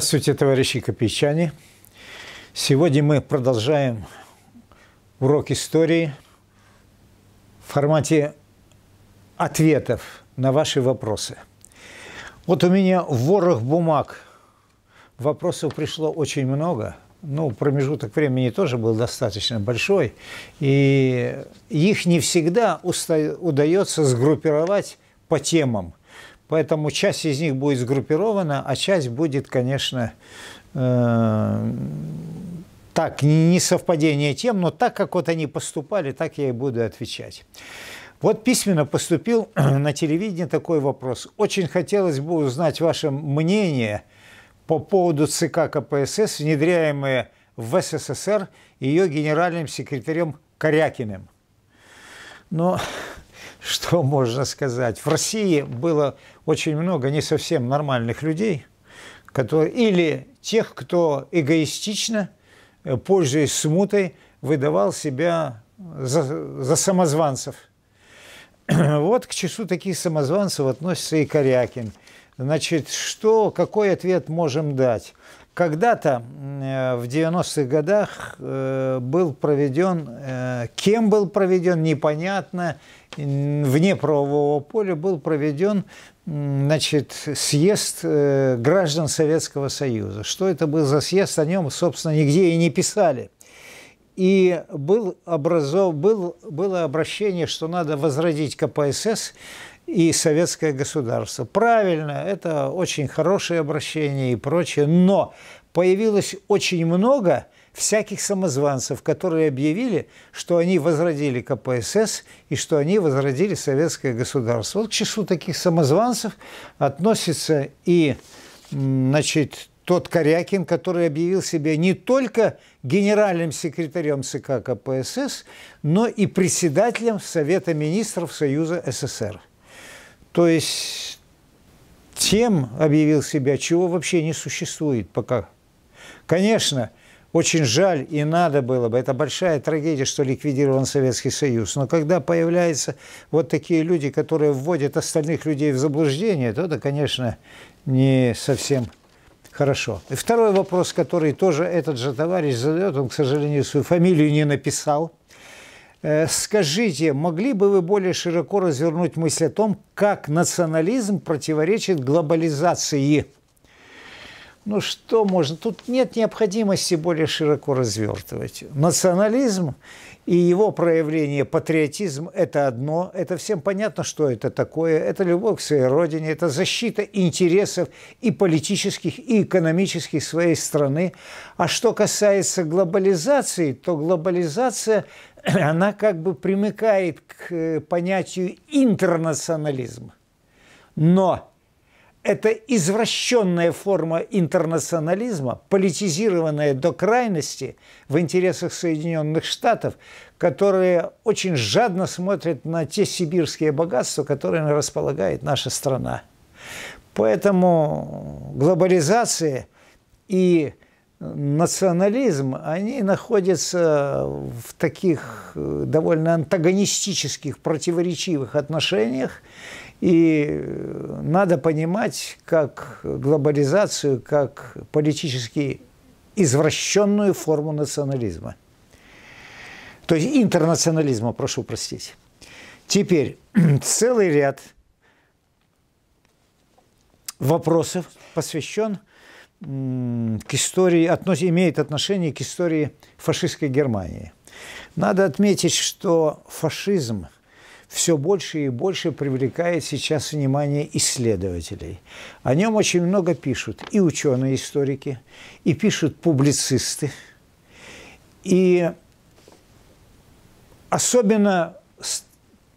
Здравствуйте, товарищи копейчане! Сегодня мы продолжаем урок истории в формате ответов на ваши вопросы. Вот у меня ворох бумаг. Вопросов пришло очень много. Ну, промежуток времени тоже был достаточно большой. И их не всегда удается сгруппировать по темам. Поэтому часть из них будет сгруппирована, а часть будет, конечно, э, так, не совпадение тем, но так, как вот они поступали, так я и буду отвечать. Вот письменно поступил на телевидение такой вопрос. Очень хотелось бы узнать ваше мнение по поводу ЦК КПСС, внедряемые в СССР ее генеральным секретарем Корякиным. Но ну, что можно сказать? В России было очень много не совсем нормальных людей, которые, или тех, кто эгоистично, э, пользуясь смутой, выдавал себя за, за самозванцев. Вот к числу таких самозванцев относится и Корякин. Значит, что, какой ответ можем дать? Когда-то э, в 90-х годах э, был проведен, э, кем был проведен, непонятно, вне правового поля был проведен значит, съезд граждан Советского Союза. Что это был за съезд, о нем, собственно, нигде и не писали. И был образов, был, было обращение, что надо возродить КПСС, и советское государство. Правильно, это очень хорошее обращение и прочее, но появилось очень много всяких самозванцев, которые объявили, что они возродили КПСС и что они возродили советское государство. Вот к числу таких самозванцев относится и значит, тот Корякин, который объявил себя не только генеральным секретарем ЦК КПСС, но и председателем Совета министров Союза СССР. То есть тем объявил себя, чего вообще не существует пока. Конечно, очень жаль и надо было бы, это большая трагедия, что ликвидирован Советский Союз, но когда появляются вот такие люди, которые вводят остальных людей в заблуждение, то это, конечно, не совсем хорошо. И второй вопрос, который тоже этот же товарищ задает, он, к сожалению, свою фамилию не написал, Э, скажите, могли бы вы более широко развернуть мысль о том, как национализм противоречит глобализации? Ну что можно? Тут нет необходимости более широко развертывать. Национализм и его проявление, патриотизм – это одно. Это всем понятно, что это такое. Это любовь к своей родине, это защита интересов и политических, и экономических своей страны. А что касается глобализации, то глобализация – она как бы примыкает к э, понятию интернационализма. Но это извращенная форма интернационализма, политизированная до крайности в интересах Соединенных Штатов, которые очень жадно смотрят на те сибирские богатства, которыми располагает наша страна. Поэтому глобализация и национализм, они находятся в таких э, довольно антагонистических, противоречивых отношениях. И э, надо понимать, как глобализацию, как политически извращенную форму национализма. То есть интернационализма, прошу простить. Теперь целый ряд вопросов посвящен к истории, относ, имеет отношение к истории фашистской Германии. Надо отметить, что фашизм все больше и больше привлекает сейчас внимание исследователей. О нем очень много пишут и ученые-историки, и пишут публицисты. И особенно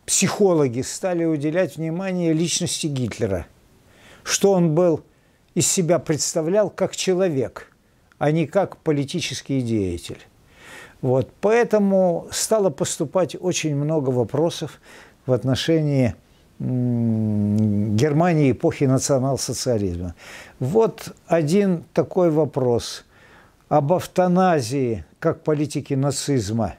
психологи стали уделять внимание личности Гитлера, что он был – из себя представлял как человек, а не как политический деятель. Вот. Поэтому стало поступать очень много вопросов в отношении Германии эпохи национал-социализма. Вот один такой вопрос об автоназии как политике нацизма.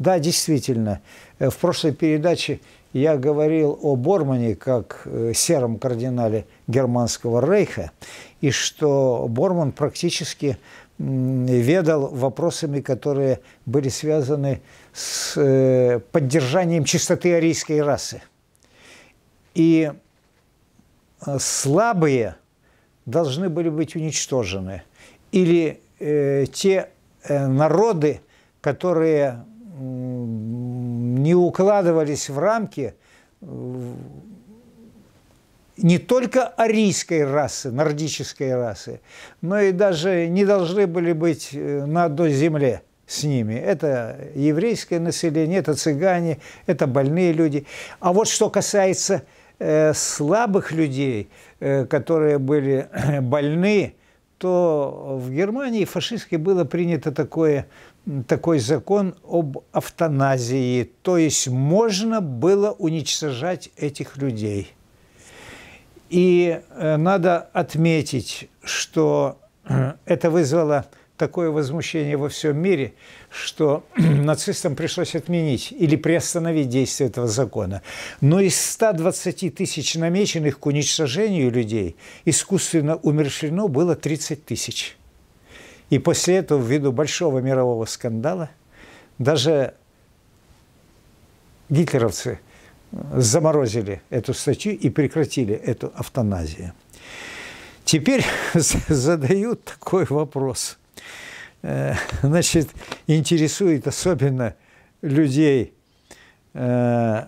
Да, действительно, э, в прошлой передаче я говорил о Бормане как э, сером кардинале Германского рейха, и что Борман практически ведал вопросами, которые были связаны с э, поддержанием чистоты арийской расы. И э, слабые должны были быть уничтожены. Или те народы, которые не укладывались в рамки э, не только арийской расы, нордической расы, но и даже не должны были быть э, на одной земле с ними. Это еврейское население, это цыгане, это больные люди. А вот что касается э, слабых людей, э, которые были э, больны, то в Германии фашистской было принято такое такой закон об автоназии, то есть можно было уничтожать этих людей. И э, надо отметить, что э, это вызвало такое возмущение во всем мире, что э, нацистам пришлось отменить или приостановить действие этого закона. Но из 120 тысяч намеченных к уничтожению людей искусственно умершлено было 30 тысяч. И после этого, ввиду большого мирового скандала, даже гитлеровцы заморозили эту статью и прекратили эту автоназию. Теперь задают такой вопрос. Э, значит, интересует особенно людей, э,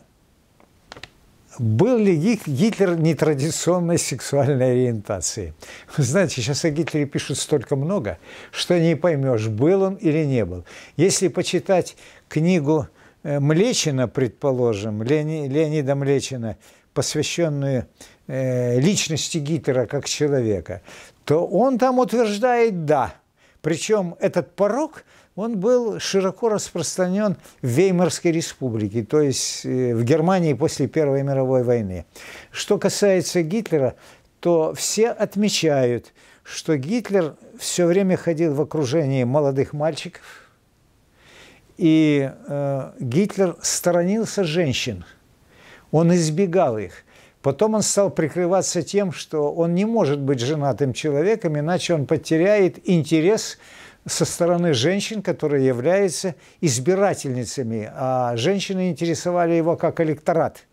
был ли Гитлер нетрадиционной сексуальной ориентации? Вы знаете, сейчас о Гитлере пишут столько много, что не поймешь, был он или не был. Если почитать книгу э, Млечина, предположим, Леони, Леонида Млечина, посвященную э, личности Гитлера как человека, то он там утверждает «да». Причем этот порог – он был широко распространен в Веймарской республике, то есть э, в Германии после Первой мировой войны. Что касается Гитлера, то все отмечают, что Гитлер все время ходил в окружении молодых мальчиков, и э, Гитлер сторонился женщин, он избегал их. Потом он стал прикрываться тем, что он не может быть женатым человеком, иначе он потеряет интерес со стороны женщин, которые являются избирательницами. А женщины интересовали его как электорат,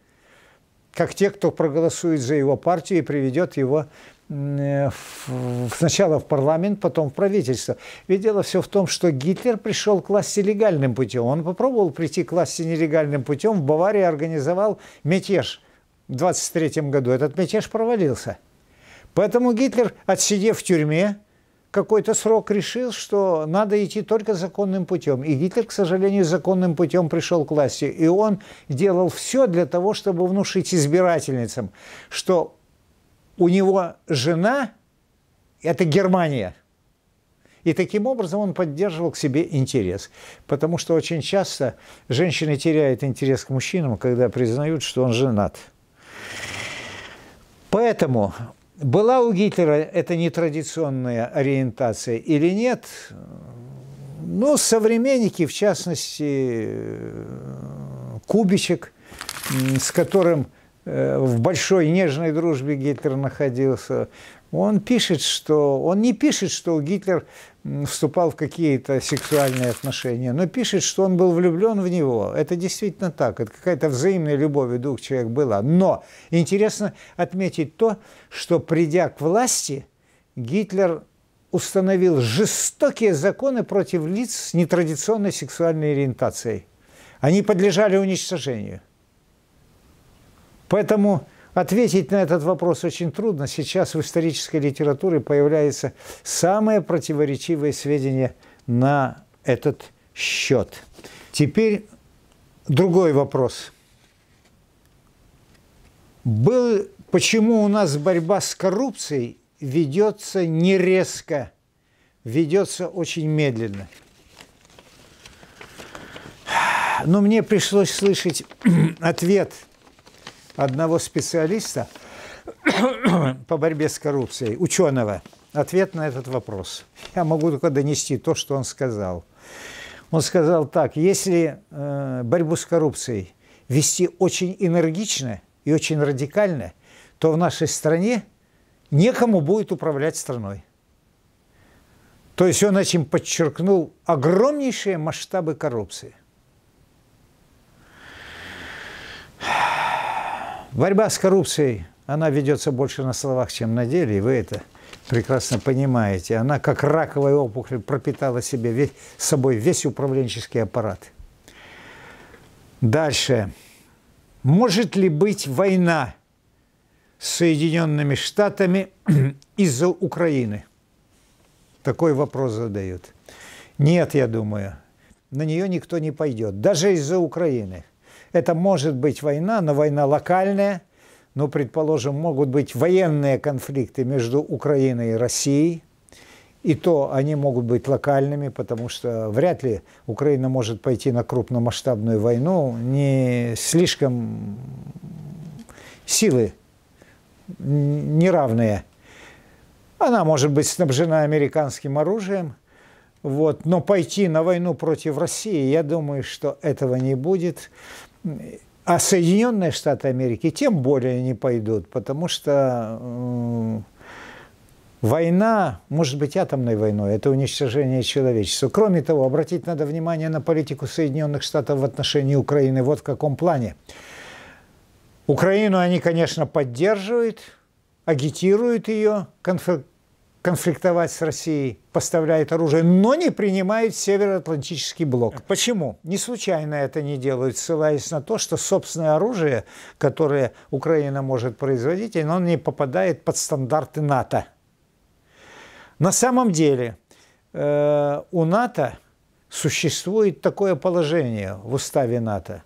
как те, кто проголосует за его партию и приведет его э, сначала в парламент, потом в правительство. Ведь дело все в том, что Гитлер пришел к власти легальным путем. Он попробовал прийти к власти нелегальным путем. В Баварии организовал мятеж в 23 году. Этот мятеж провалился. Поэтому Гитлер, отсидев в тюрьме, какой-то срок решил, что надо идти только законным путем. И Гитлер, к сожалению, законным путем пришел к власти. И он делал все для того, чтобы внушить избирательницам, что у него жена – это Германия. И таким образом он поддерживал к себе интерес. Потому что очень часто женщины теряют интерес к мужчинам, когда признают, что он женат. Поэтому была у Гитлера эта нетрадиционная ориентация или нет? Ну, современники, в частности, э, Кубичек, с которым э, в большой нежной дружбе Гитлер находился, он пишет, что он не пишет, что Гитлер вступал в какие-то сексуальные отношения, но пишет, что он был влюблен в него. Это действительно так. Это какая-то взаимная любовь у двух человек была. Но интересно отметить то, что придя к власти, Гитлер установил жестокие законы против лиц с нетрадиционной сексуальной ориентацией. Они подлежали уничтожению. Поэтому Ответить на этот вопрос очень трудно. Сейчас в исторической литературе появляются самые противоречивые сведения на этот счет. Теперь другой вопрос. Был, почему у нас борьба с коррупцией ведется не резко, ведется очень медленно? Но мне пришлось слышать ответ – одного специалиста по борьбе с коррупцией, ученого, ответ на этот вопрос. Я могу только донести то, что он сказал. Он сказал так, если э, борьбу с коррупцией вести очень энергично и очень радикально, то в нашей стране некому будет управлять страной. То есть он этим подчеркнул огромнейшие масштабы коррупции. Борьба с коррупцией, она ведется больше на словах, чем на деле, и вы это прекрасно понимаете. Она, как раковая опухоль, пропитала себе весь, собой весь управленческий аппарат. Дальше. Может ли быть война с Соединенными Штатами из-за Украины? Такой вопрос задают. Нет, я думаю, на нее никто не пойдет, даже из-за Украины. Это может быть война, но война локальная. Ну, предположим, могут быть военные конфликты между Украиной и Россией. И то они могут быть локальными, потому что вряд ли Украина может пойти на крупномасштабную войну, не слишком силы неравные. Она может быть снабжена американским оружием, вот, но пойти на войну против России, я думаю, что этого не будет а Соединенные Штаты Америки тем более не пойдут, потому что война может быть атомной войной, это уничтожение человечества. Кроме того, обратить надо внимание на политику Соединенных Штатов в отношении Украины. Вот в каком плане. Украину они, конечно, поддерживают, агитируют ее, конфликт конфликтовать с Россией, поставляет оружие, но не принимает Североатлантический блок. Почему? Не случайно это не делают, ссылаясь на то, что собственное оружие, которое Украина может производить, оно не попадает под стандарты НАТО. На самом деле э, у НАТО существует такое положение в уставе НАТО,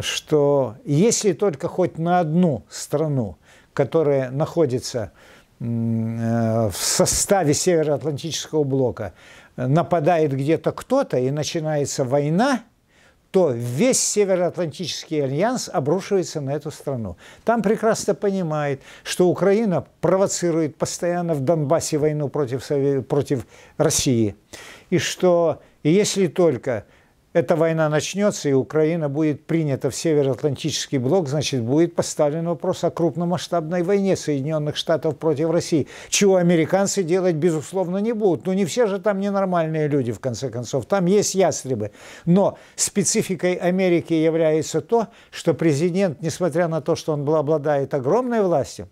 что если только хоть на одну страну, которая находится в Э, в составе Североатлантического блока э, нападает где-то кто-то и начинается война, то весь Североатлантический альянс обрушивается на эту страну. Там прекрасно понимает, что Украина провоцирует постоянно в Донбассе войну против, против России. И что если только эта война начнется, и Украина будет принята в Североатлантический блок, значит, будет поставлен вопрос о крупномасштабной войне Соединенных Штатов против России, чего американцы делать, безусловно, не будут. Ну, не все же там ненормальные люди, в конце концов. Там есть ястребы. Но спецификой Америки является то, что президент, несмотря на то, что он обладает огромной властью,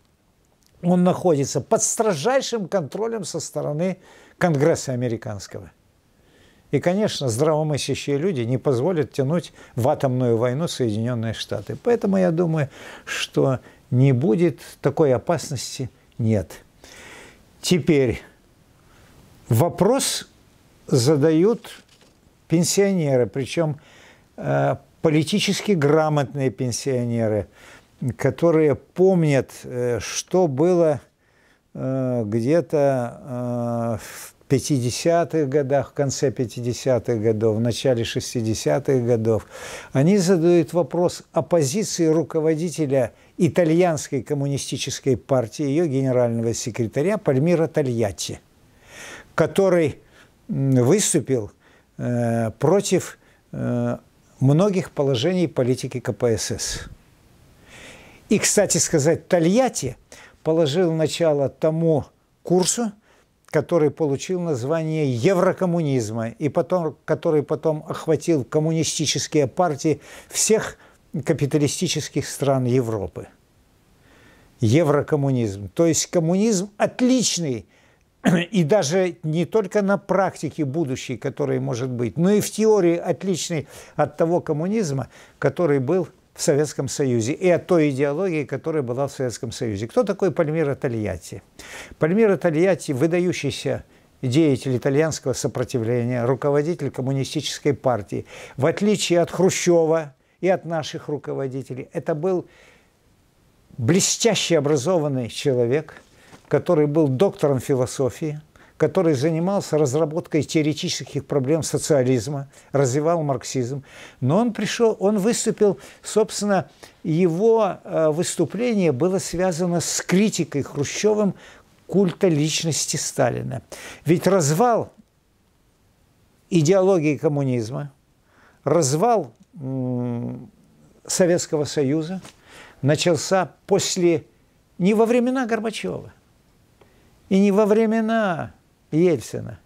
он находится под строжайшим контролем со стороны Конгресса американского. И, конечно, здравомыслящие люди не позволят тянуть в атомную войну Соединенные Штаты. Поэтому я думаю, что не будет такой опасности, нет. Теперь вопрос задают пенсионеры, причем э, политически грамотные пенсионеры, которые помнят, э, что было э, где-то в 50-х годах, в конце 50-х годов, в начале 60-х годов, они задают вопрос о позиции руководителя итальянской коммунистической партии, ее генерального секретаря Пальмира Тольятти, который выступил э, против э, многих положений политики КПСС. И, кстати сказать, Тольятти положил начало тому курсу, который получил название еврокоммунизма, и потом, который потом охватил коммунистические партии всех капиталистических стран Европы. Еврокоммунизм. То есть коммунизм отличный, и даже не только на практике будущей, который может быть, но и в теории отличный от того коммунизма, который был – в Советском Союзе и о той идеологии, которая была в Советском Союзе. Кто такой Пальмиро Тольятти? Пальмиро Тольятти – выдающийся деятель итальянского сопротивления, руководитель коммунистической партии. В отличие от Хрущева и от наших руководителей, это был блестящий образованный человек, который был доктором философии – который занимался разработкой теоретических проблем социализма, развивал марксизм. Но он пришел, он выступил, собственно, его э, выступление было связано с критикой Хрущевым культа личности Сталина. Ведь развал идеологии коммунизма, развал Советского Союза начался после, не во времена Горбачева, и не во времена Ельцина.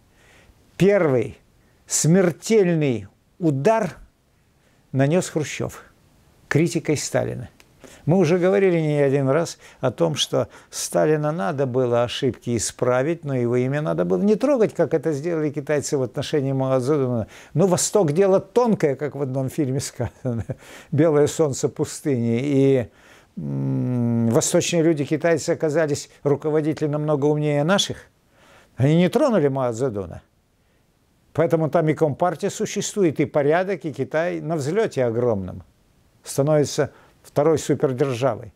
Первый смертельный удар нанес Хрущев критикой Сталина. Мы уже говорили не один раз о том, что Сталина надо было ошибки исправить, но его имя надо было не трогать, как это сделали китайцы в отношении Мао Цзэдуна. Ну, Восток – дело тонкое, как в одном фильме сказано. «Белое солнце пустыни». И м -м, восточные люди, китайцы, оказались руководители намного умнее наших – они не тронули Мао Цзэдуна. Поэтому там и Компартия существует, и порядок, и Китай на взлете огромном. Становится второй супердержавой.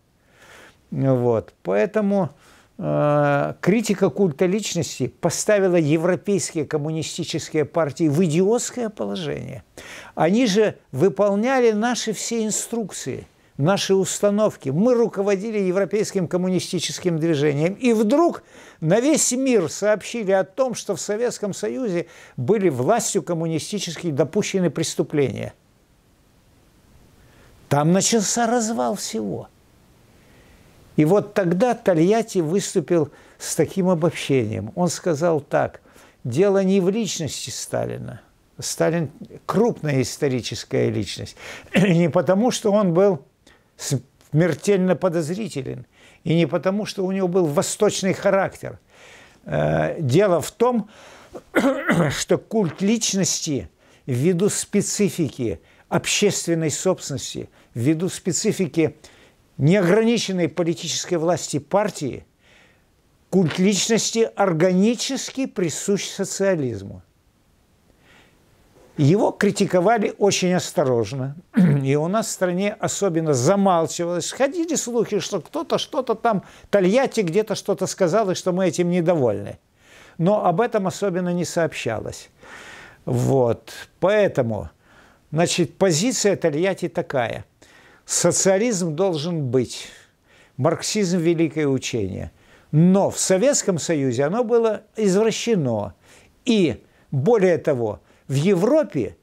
Вот. Поэтому э, критика культа личности поставила европейские коммунистические партии в идиотское положение. Они же выполняли наши все инструкции – наши установки. Мы руководили европейским коммунистическим движением. И вдруг на весь мир сообщили о том, что в Советском Союзе были властью коммунистические допущены преступления. Там начался развал всего. И вот тогда Тольятти выступил с таким обобщением. Он сказал так, дело не в личности Сталина. Сталин – крупная историческая личность. Не потому, что он был смертельно подозрителен. И не потому, что у него был восточный характер. Э, дело в том, что культ личности ввиду специфики общественной собственности, ввиду специфики неограниченной политической власти партии, культ личности органически присущ социализму. Его критиковали очень осторожно. И у нас в стране особенно замалчивалось. Ходили слухи, что кто-то что-то там, Тольятти где-то что-то сказал, и что мы этим недовольны. Но об этом особенно не сообщалось. Вот. Поэтому, значит, позиция Тольятти такая. Социализм должен быть. Марксизм – великое учение. Но в Советском Союзе оно было извращено. И, более того, – в Европе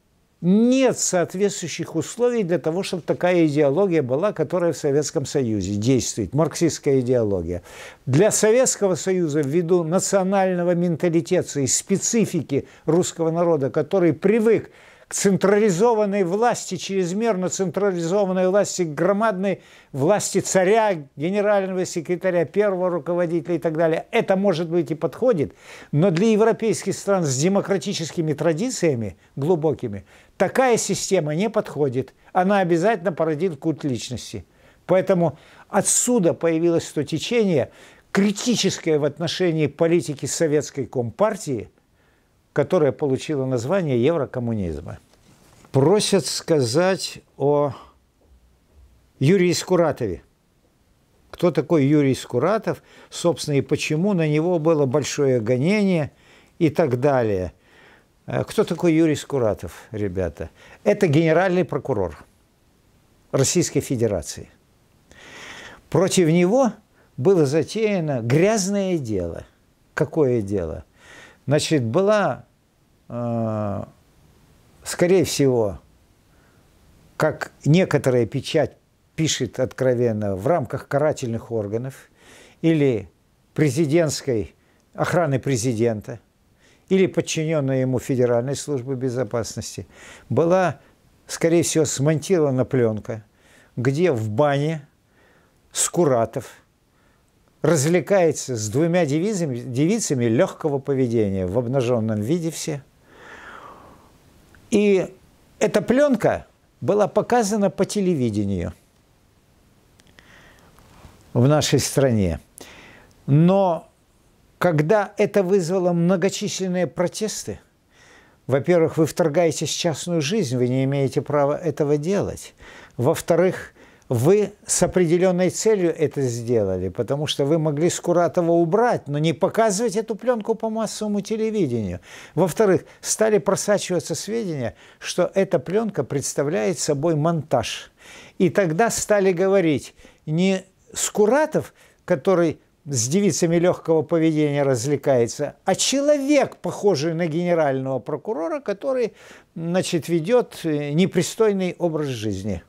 нет соответствующих условий для того, чтобы такая идеология была, которая в Советском Союзе действует, марксистская идеология. Для Советского Союза ввиду национального менталитета и специфики русского народа, который привык к централизованной власти, чрезмерно централизованной власти, к громадной власти царя, генерального секретаря, первого руководителя и так далее. Это, может быть, и подходит, но для европейских стран с демократическими традициями глубокими такая система не подходит. Она обязательно породит культ личности. Поэтому отсюда появилось то течение, критическое в отношении политики советской компартии – которая получила название еврокоммунизма. Просят сказать о Юрии Скуратове. Кто такой Юрий Скуратов, собственно, и почему на него было большое гонение и так далее. Э, кто такой Юрий Скуратов, ребята? Это генеральный прокурор Российской Федерации. Против него было затеяно грязное дело. Какое дело? Значит, была, э, скорее всего, как некоторая печать пишет откровенно, в рамках карательных органов или президентской охраны президента или подчиненной ему Федеральной службы безопасности, была, скорее всего, смонтирована пленка, где в бане Скуратов – развлекается с двумя девицами, девицами легкого поведения в обнаженном виде все. И эта пленка была показана по телевидению в нашей стране. Но когда это вызвало многочисленные протесты, во-первых, вы вторгаетесь в частную жизнь, вы не имеете права этого делать. Во-вторых, вы с определенной целью это сделали, потому что вы могли Скуратова убрать, но не показывать эту пленку по массовому телевидению. Во-вторых, стали просачиваться сведения, что эта пленка представляет собой монтаж. И тогда стали говорить не Скуратов, который с девицами легкого поведения развлекается, а человек, похожий на генерального прокурора, который значит, ведет э, непристойный образ жизни.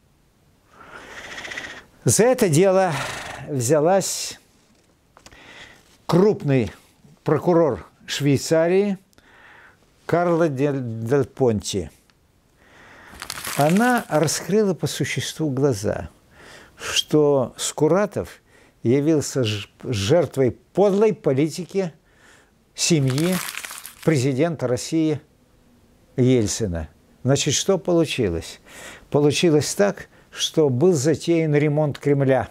За это дело взялась крупный прокурор Швейцарии Карла Дель Понти. Она раскрыла по существу глаза, что Скуратов явился жертвой подлой политики семьи президента России Ельцина. Значит, что получилось? Получилось так – что был затеян ремонт Кремля.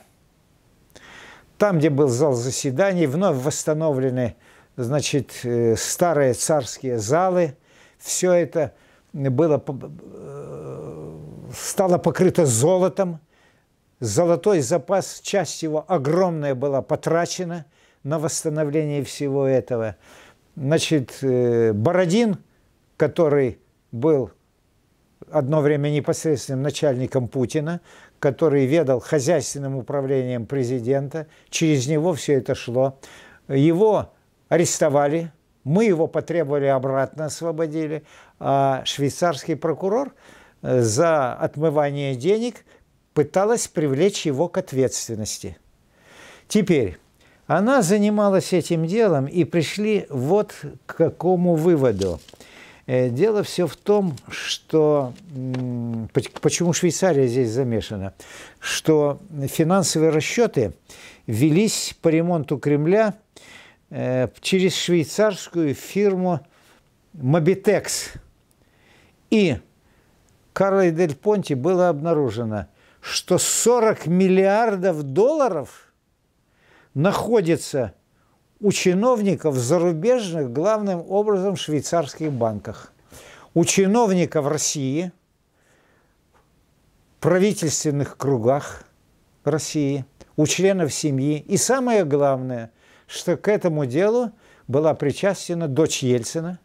Там, где был зал заседаний, вновь восстановлены значит, э, старые царские залы. Все это было, э, стало покрыто золотом. Золотой запас, часть его огромная была потрачена на восстановление всего этого. Значит, э, Бородин, который был одно время непосредственным начальником Путина, который ведал хозяйственным управлением президента. Через него все это шло. Его арестовали, мы его потребовали обратно, освободили. А швейцарский прокурор э, за отмывание денег пыталась привлечь его к ответственности. Теперь, она занималась этим делом и пришли вот к какому выводу – Э, дело все в том, что почему Швейцария здесь замешана, что финансовые расчеты велись по ремонту Кремля э, через швейцарскую фирму Mobitex, И Карлой Дель Понти было обнаружено, что 40 миллиардов долларов находится – у чиновников зарубежных главным образом в швейцарских банках. У чиновников России, в правительственных кругах России, у членов семьи. И самое главное, что к этому делу была причастена дочь Ельцина.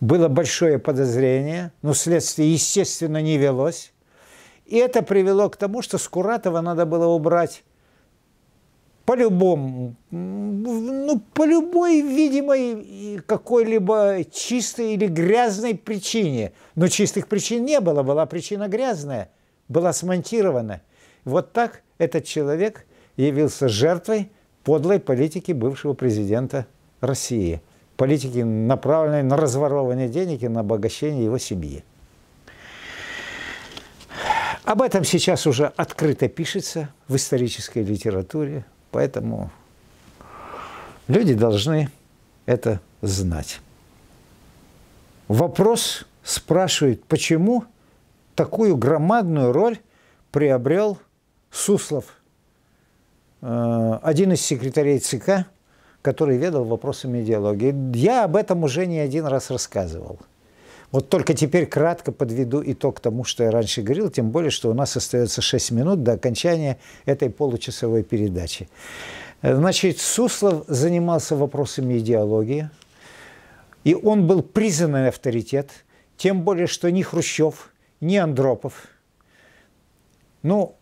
Было большое подозрение, но следствие, естественно, не велось. И это привело к тому, что Скуратова надо было убрать по-любому, ну, по любой видимой какой-либо чистой или грязной причине. Но чистых причин не было, была причина грязная, была смонтирована. Вот так этот человек явился жертвой подлой политики бывшего президента России. Политики, направленной на разворовывание денег и на обогащение его семьи. Об этом сейчас уже открыто пишется в исторической литературе, Поэтому люди должны это знать. Вопрос спрашивает, почему такую громадную роль приобрел Суслов, э, один из секретарей ЦК, который ведал вопросами идеологии. Я об этом уже не один раз рассказывал – вот только теперь кратко подведу итог тому, что я раньше говорил, тем более, что у нас остается 6 минут до окончания этой получасовой передачи. Э, значит, Суслов занимался вопросами идеологии, и он был признанный авторитет, тем более, что ни Хрущев, ни Андропов, ну,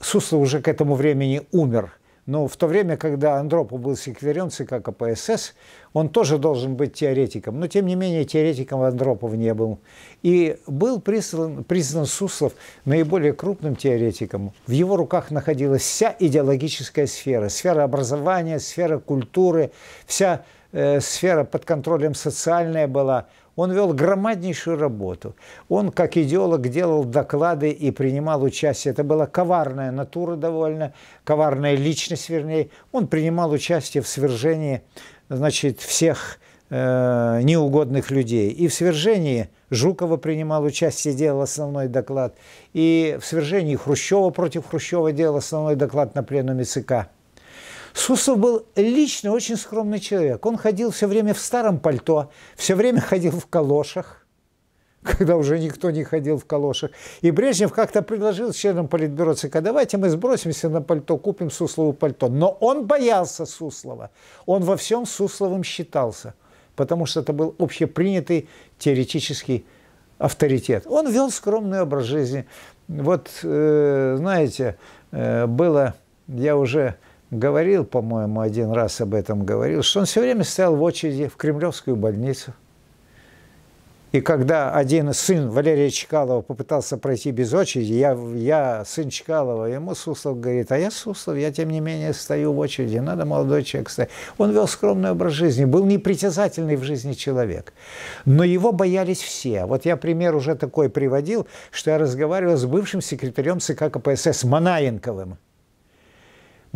Суслов уже к этому времени умер – но в то время, когда Андропов был секверен ЦК КПСС, он тоже должен быть теоретиком. Но, тем не менее, теоретиком Андропов не был. И был признан, признан Суслов наиболее крупным теоретиком. В его руках находилась вся идеологическая сфера. Сфера образования, сфера культуры, вся э, сфера под контролем социальная была – он вел громаднейшую работу. Он, как идеолог, делал доклады и принимал участие. Это была коварная натура довольно, коварная личность, вернее. Он принимал участие в свержении значит, всех э, неугодных людей. И в свержении Жукова принимал участие, делал основной доклад. И в свержении Хрущева против Хрущева делал основной доклад на пленуме ЦК. Суслов был лично очень скромный человек. Он ходил все время в старом пальто, все время ходил в калошах, когда уже никто не ходил в калошах. И Брежнев как-то предложил членам политбюро ЦК, давайте мы сбросимся на пальто, купим Суслову пальто. Но он боялся Суслова. Он во всем Сусловым считался, потому что это был общепринятый теоретический авторитет. Он вел скромный образ жизни. Вот, э, знаете, э, было, я уже говорил, по-моему, один раз об этом говорил, что он все время стоял в очереди в Кремлевскую больницу. И когда один сын Валерия Чкалова попытался пройти без очереди, я, я сын Чкалова, ему Суслов говорит, а я Суслов, я тем не менее стою в очереди, надо молодой человек стоять. Он вел скромный образ жизни, был непритязательный в жизни человек. Но его боялись все. Вот я пример уже такой приводил, что я разговаривал с бывшим секретарем ЦК КПСС Манаенковым.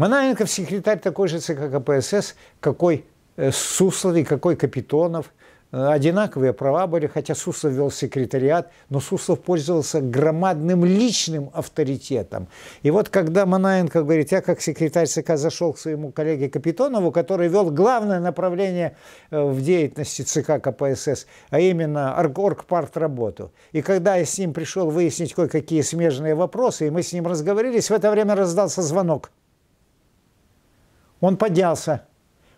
Манаенков секретарь такой же ЦК КПСС, какой э, Суслов и какой Капитонов. Э, одинаковые права были, хотя Суслов вел секретариат, но Суслов пользовался громадным личным авторитетом. И вот когда Манаенко говорит, я как секретарь ЦК зашел к своему коллеге Капитонову, который вел главное направление э, в деятельности ЦК КПСС, а именно оргпарт работу. И когда я с ним пришел выяснить кое-какие смежные вопросы, и мы с ним разговорились, в это время раздался звонок – он поднялся,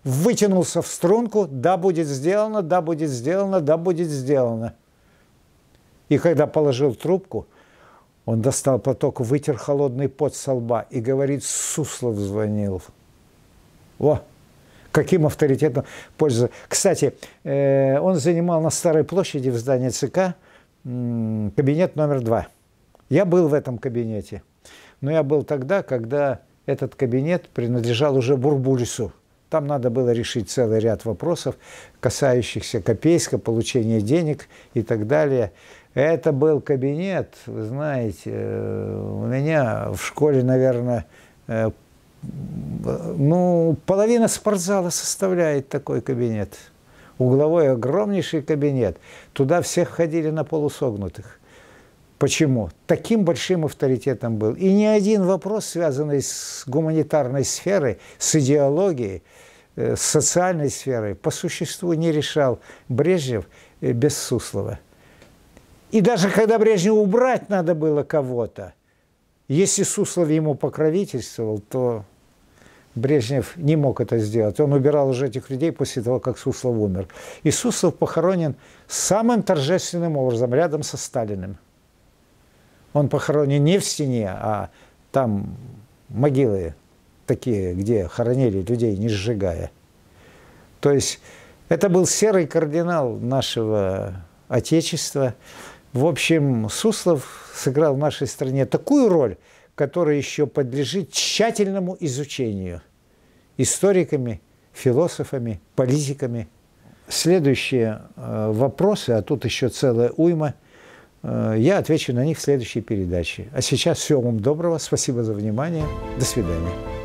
вытянулся в струнку, да, будет сделано, да, будет сделано, да, будет сделано. И когда положил трубку, он достал платок, вытер холодный пот со лба и говорит, Суслов звонил. О, каким авторитетом пользуется. Кстати, э, он занимал на Старой площади в здании ЦК кабинет номер два. Я был в этом кабинете. Но я был тогда, когда этот кабинет принадлежал уже Бурбулису. Там надо было решить целый ряд вопросов, касающихся Копейска, получения денег и так далее. Это был кабинет, вы знаете, э, у меня в школе, наверное, э, ну, половина спортзала составляет такой кабинет. Угловой огромнейший кабинет. Туда всех ходили на полусогнутых. Почему? Таким большим авторитетом был. И ни один вопрос, связанный с гуманитарной сферой, с идеологией, э, с социальной сферой, по существу не решал Брежнев э, без Суслова. И даже когда Брежневу убрать надо было кого-то, если Суслов ему покровительствовал, то Брежнев не мог это сделать. Он убирал уже этих людей после того, как Суслов умер. И Суслов похоронен самым торжественным образом, рядом со Сталиным. Он похоронен не в стене, а там могилы такие, где хоронили людей, не сжигая. То есть это был серый кардинал нашего Отечества. В общем, Суслов сыграл в нашей стране такую роль, которая еще подлежит тщательному изучению историками, философами, политиками. Следующие э, вопросы, а тут еще целая уйма – Э, я отвечу на них в следующей передаче. А сейчас всего вам доброго, спасибо за внимание, до свидания.